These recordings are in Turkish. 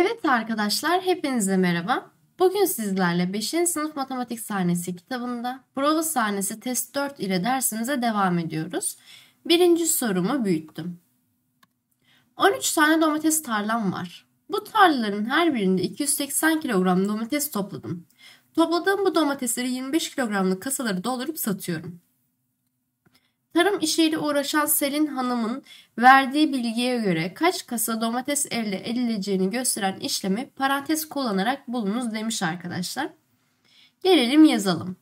Evet arkadaşlar hepinize merhaba. Bugün sizlerle 5. sınıf matematik sahnesi kitabında prova sahnesi test 4 ile dersimize devam ediyoruz. Birinci sorumu büyüttüm. 13 tane domates tarlam var. Bu tarlaların her birinde 280 kilogram domates topladım. Topladığım bu domatesleri 25 kilogramlık kasaları doldurup satıyorum. Tarım işiyle uğraşan Selin Hanım'ın verdiği bilgiye göre kaç kasa domates elde edileceğini gösteren işlemi parantez kullanarak bulunuz demiş arkadaşlar. Gelelim yazalım.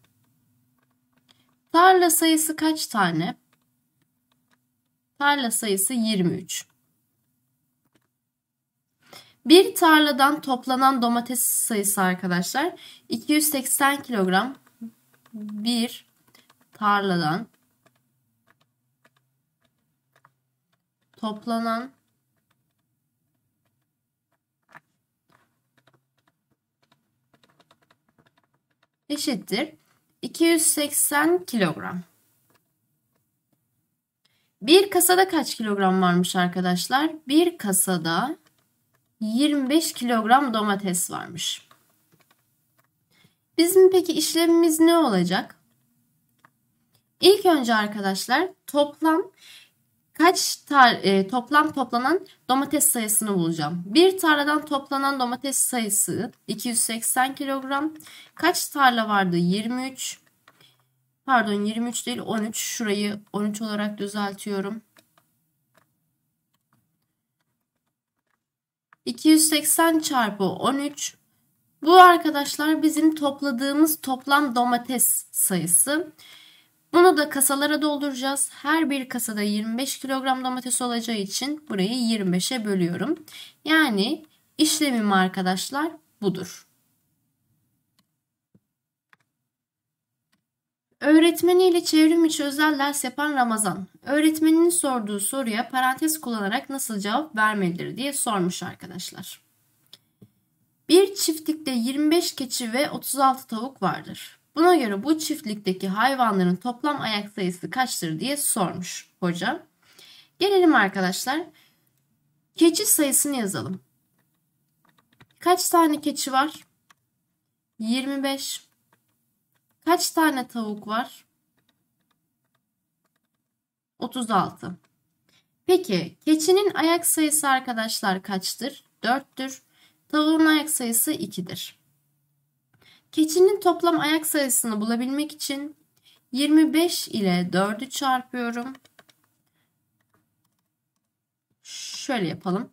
Tarla sayısı kaç tane? Tarla sayısı 23. Bir tarladan toplanan domates sayısı arkadaşlar 280 kilogram bir tarladan toplanan eşittir 280 kilogram. Bir kasada kaç kilogram varmış arkadaşlar? Bir kasada 25 kilogram domates varmış. Bizim peki işlemimiz ne olacak? İlk önce arkadaşlar toplam kaç tar e, toplam toplanan domates sayısını bulacağım. Bir tarladan toplanan domates sayısı 280 kilogram. Kaç tarla vardı? 23. Pardon 23 değil 13. Şurayı 13 olarak düzeltiyorum. 280 çarpı 13. Bu arkadaşlar bizim topladığımız toplam domates sayısı. Bunu da kasalara dolduracağız. Her bir kasada 25 kilogram domates olacağı için burayı 25'e bölüyorum. Yani işlemim arkadaşlar budur. Öğretmeniyle çevrim içi özel ders yapan Ramazan, öğretmenin sorduğu soruya parantez kullanarak nasıl cevap vermelidir diye sormuş arkadaşlar. Bir çiftlikte 25 keçi ve 36 tavuk vardır. Buna göre bu çiftlikteki hayvanların toplam ayak sayısı kaçtır diye sormuş hoca. Gelelim arkadaşlar. Keçi sayısını yazalım. Kaç tane keçi var? 25. Kaç tane tavuk var? 36. Peki keçinin ayak sayısı arkadaşlar kaçtır? 4'tür. Tavuğun ayak sayısı 2'dir. Keçinin toplam ayak sayısını bulabilmek için 25 ile 4'ü çarpıyorum. Şöyle yapalım.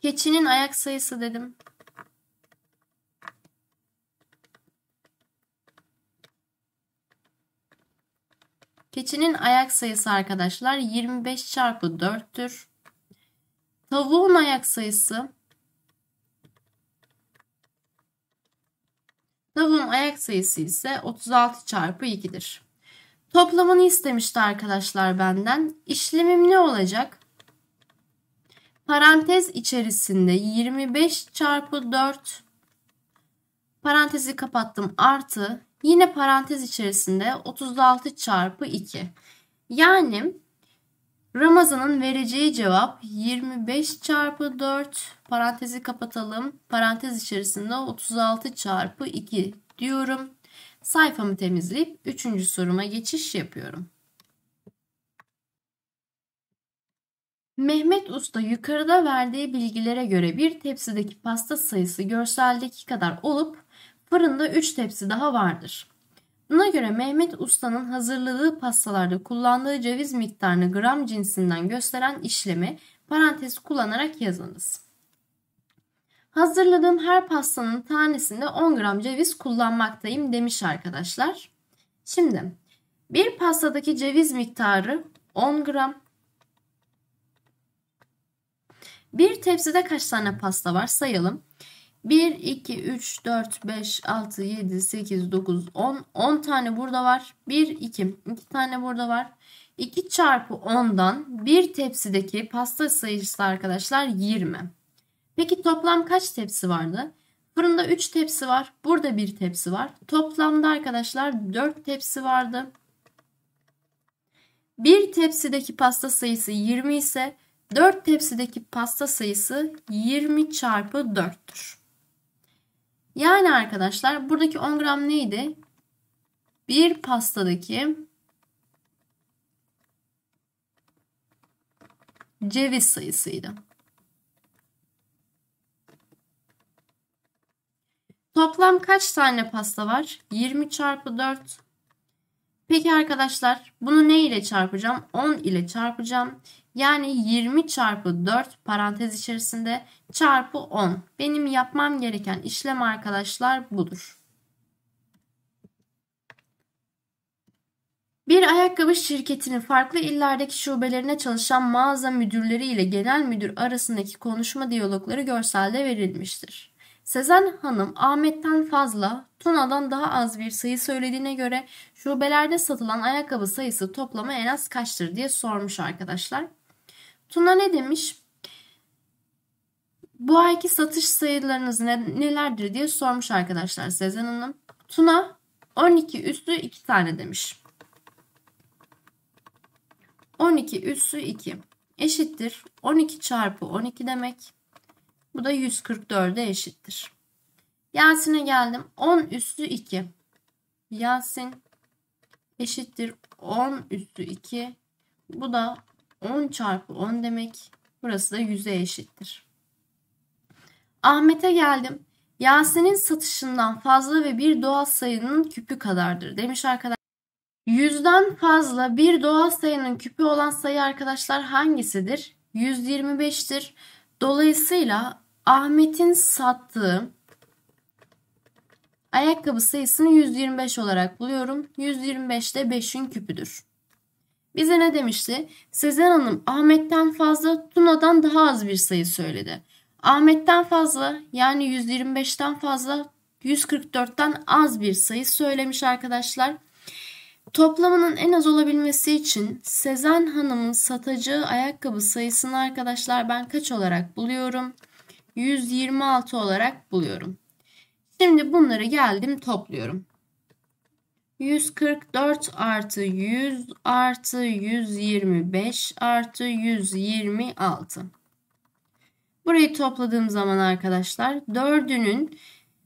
Keçinin ayak sayısı dedim. Keçinin ayak sayısı arkadaşlar 25 çarpı 4'tür. Tavuğun ayak sayısı Davulun ayak sayısı ise 36 çarpı 2'dir. Toplamını istemişti arkadaşlar benden. İşlemim ne olacak? Parantez içerisinde 25 çarpı 4 parantezi kapattım artı yine parantez içerisinde 36 çarpı 2. Yani Ramazan'ın vereceği cevap 25 çarpı 4 parantezi kapatalım. Parantez içerisinde 36 çarpı 2 diyorum. Sayfamı temizleyip 3. soruma geçiş yapıyorum. Mehmet Usta yukarıda verdiği bilgilere göre bir tepsideki pasta sayısı görseldeki kadar olup fırında 3 tepsi daha vardır. Buna göre Mehmet Usta'nın hazırladığı pastalarda kullandığı ceviz miktarını gram cinsinden gösteren işlemi parantez kullanarak yazınız. Hazırladığım her pastanın tanesinde 10 gram ceviz kullanmaktayım demiş arkadaşlar. Şimdi bir pastadaki ceviz miktarı 10 gram. Bir tepside kaç tane pasta var sayalım. 1, 2, 3, 4, 5, 6, 7, 8, 9, 10. 10 tane burada var. 1, 2. 2 tane burada var. 2 çarpı 10'dan bir tepsideki pasta sayısı arkadaşlar 20. Peki toplam kaç tepsi vardı? Fırında 3 tepsi var. Burada bir tepsi var. Toplamda arkadaşlar 4 tepsi vardı. Bir tepsideki pasta sayısı 20 ise 4 tepsideki pasta sayısı 20 çarpı 4'tür. Yani arkadaşlar buradaki 10 gram neydi? Bir pastadaki ceviz sayısıydı. Toplam kaç tane pasta var? 20 çarpı 4. Peki arkadaşlar bunu ne ile çarpacağım? 10 ile çarpacağım. Yani 20 çarpı 4 parantez içerisinde çarpı 10. Benim yapmam gereken işlem arkadaşlar budur. Bir ayakkabı şirketinin farklı illerdeki şubelerine çalışan mağaza müdürleri ile genel müdür arasındaki konuşma diyalogları görselde verilmiştir. Sezen Hanım Ahmet'ten fazla, Tuna'dan daha az bir sayı söylediğine göre şubelerde satılan ayakkabı sayısı toplama en az kaçtır diye sormuş arkadaşlar. Tuna ne demiş? Bu ayki satış sayılarınız ne, nelerdir diye sormuş arkadaşlar Sezen Hanım. Tuna 12 üstü 2 tane demiş. 12 üssü 2 eşittir 12 çarpı 12 demek. Bu da 144'e eşittir. Yasin'e geldim. 10 üssü 2. Yasin eşittir 10 üssü 2. Bu da 10 çarpı 10 demek. Burası da 100'e eşittir. Ahmet'e geldim. Yasin'in satışından fazla ve bir doğal sayının küpü kadardır demiş arkadaşlar. Yüzden fazla bir doğal sayının küpü olan sayı arkadaşlar hangisidir? 125'tir. Dolayısıyla Ahmet'in sattığı ayakkabı sayısını 125 olarak buluyorum. 125 de 5'in küpüdür. Bize ne demişti? Sezen Hanım Ahmet'ten fazla Tuna'dan daha az bir sayı söyledi. Ahmet'ten fazla yani 125'ten fazla 144'ten az bir sayı söylemiş arkadaşlar. Toplamının en az olabilmesi için Sezen Hanım'ın satacağı ayakkabı sayısını arkadaşlar ben kaç olarak buluyorum? 126 olarak buluyorum. Şimdi bunları geldim topluyorum. 144 artı 100 artı 125 artı 126. Burayı topladığım zaman arkadaşlar dördünün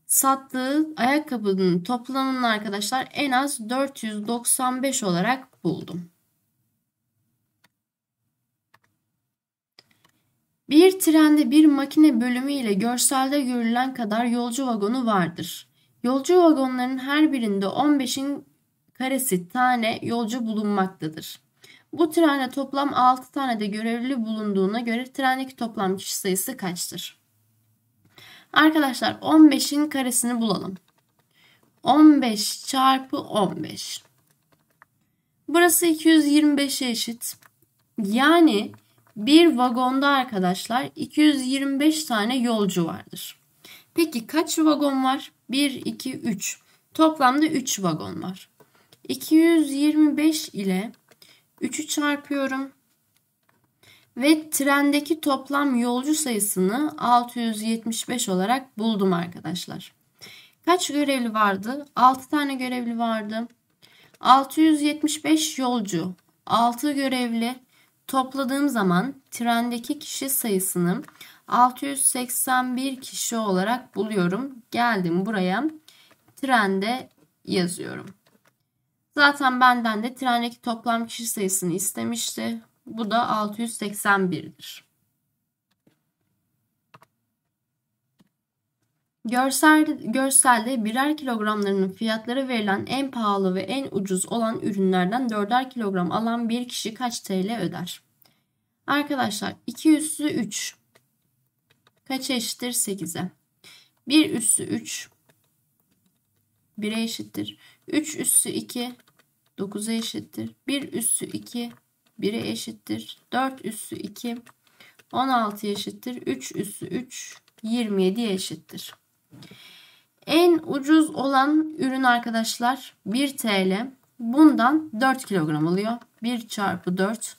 sattığı ayakkabının toplamının arkadaşlar en az 495 olarak buldum. Bir trende bir makine bölümü ile görselde görülen kadar yolcu vagonu vardır. Yolcu vagonlarının her birinde 15'in karesi tane yolcu bulunmaktadır. Bu trende toplam 6 tane de görevli bulunduğuna göre trendeki toplam kişi sayısı kaçtır? Arkadaşlar 15'in karesini bulalım. 15 çarpı 15. Burası 225'e eşit. Yani bir vagonda arkadaşlar 225 tane yolcu vardır. Peki kaç vagon var? 1, 2, 3. Toplamda 3 vagon var. 225 ile 3'ü çarpıyorum. Ve trendeki toplam yolcu sayısını 675 olarak buldum arkadaşlar. Kaç görevli vardı? 6 tane görevli vardı. 675 yolcu, 6 görevli topladığım zaman trendeki kişi sayısını 681 kişi olarak buluyorum. Geldim buraya trende yazıyorum. Zaten benden de trendeki toplam kişi sayısını istemişti. Bu da 681'dir. Görsel, görselde birer kilogramlarının fiyatları verilen en pahalı ve en ucuz olan ürünlerden 4'er kilogram alan bir kişi kaç TL öder? Arkadaşlar 2 üssü 3 kaç eşittir 8'e? 1 üssü 3 1'e eşittir. 3 üssü 2 9'a eşittir. 1 üssü 2 1'e eşittir. 4 üssü 2 16 eşittir. 3 üssü 3 27 eşittir. En ucuz olan ürün arkadaşlar 1 TL. Bundan 4 kilogram alıyor. 1 çarpı 4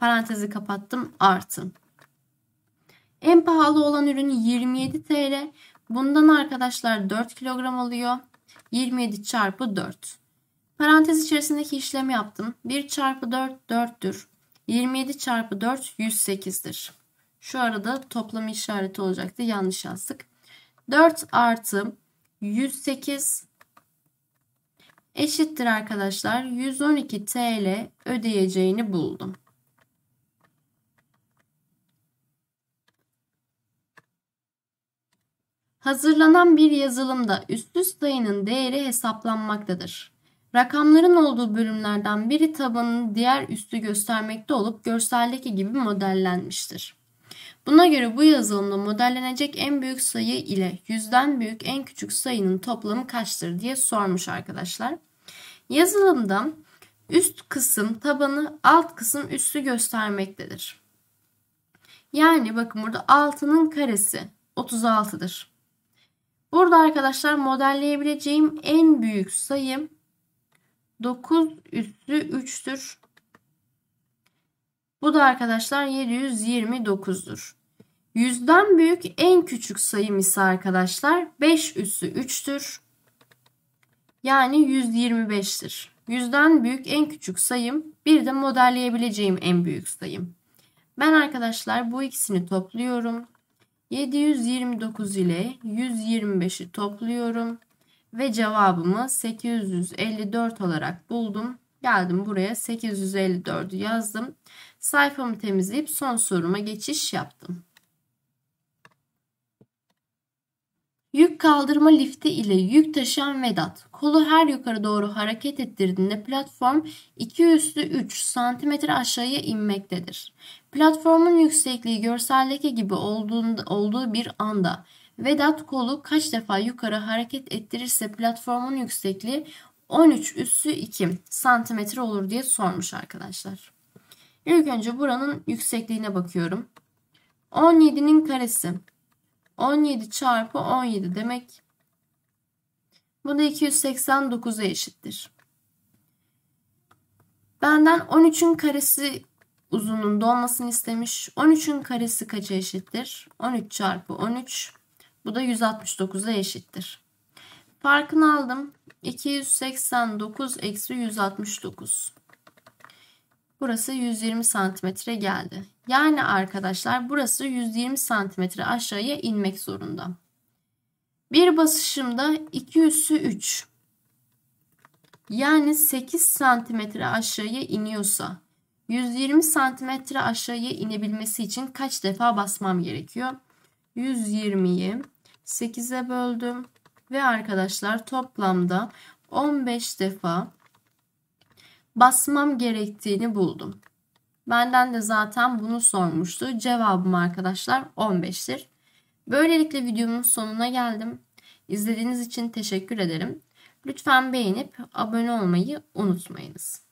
parantezi kapattım artı. En pahalı olan ürün 27 TL. Bundan arkadaşlar 4 kilogram alıyor. 27 çarpı 4. Parantez içerisindeki işlemi yaptım. 1 çarpı 4 4'tür. 27 çarpı 4 108'dir. Şu arada toplam işareti olacaktı. Yanlış yazdık. 4 artı 108 eşittir arkadaşlar. 112 TL ödeyeceğini buldum. Hazırlanan bir yazılımda üst sayının değeri hesaplanmaktadır. Rakamların olduğu bölümlerden biri tabanın diğer üstü göstermekte olup görseldeki gibi modellenmiştir. Buna göre bu yazılımda modellenecek en büyük sayı ile yüzden büyük en küçük sayının toplamı kaçtır diye sormuş arkadaşlar. Yazılımda üst kısım tabanı alt kısım üstü göstermektedir. Yani bakın burada 6'nın karesi 36'dır. Burada arkadaşlar modelleyebileceğim en büyük sayı 9 üstü 3'tür. Bu da arkadaşlar 729'dur. Yüzden büyük en küçük sayım ise arkadaşlar 5 üssü 3'tür. Yani 125'tir. Yüzden büyük en küçük sayım bir de modelleyebileceğim en büyük sayım. Ben arkadaşlar bu ikisini topluyorum. 729 ile 125'i topluyorum. Ve cevabımı 854 olarak buldum. Geldim buraya 854'ü yazdım. Sayfamı temizleyip son soruma geçiş yaptım. Yük kaldırma lifti ile yük taşıyan Vedat kolu her yukarı doğru hareket ettirdiğinde platform 2 üstü 3 cm aşağıya inmektedir. Platformun yüksekliği görseldeki gibi olduğunda, olduğu bir anda Vedat kolu kaç defa yukarı hareket ettirirse platformun yüksekliği 13 üssü 2 santimetre olur diye sormuş arkadaşlar. İlk önce buranın yüksekliğine bakıyorum. 17'nin karesi. 17 çarpı 17 demek. Bu da 289'a eşittir. Benden 13'ün karesi uzunluğunda olmasını istemiş. 13'ün karesi kaça eşittir? 13 çarpı 13 bu da 169'a eşittir. Farkını aldım. 289 eksi 169. Burası 120 santimetre geldi. Yani arkadaşlar burası 120 santimetre aşağıya inmek zorunda. Bir basışımda 2 üssü 3. Yani 8 santimetre aşağıya iniyorsa 120 santimetre aşağıya inebilmesi için kaç defa basmam gerekiyor? 120'yi 8'e böldüm. Ve arkadaşlar toplamda 15 defa basmam gerektiğini buldum. Benden de zaten bunu sormuştu. Cevabım arkadaşlar 15'tir. Böylelikle videomun sonuna geldim. İzlediğiniz için teşekkür ederim. Lütfen beğenip abone olmayı unutmayınız.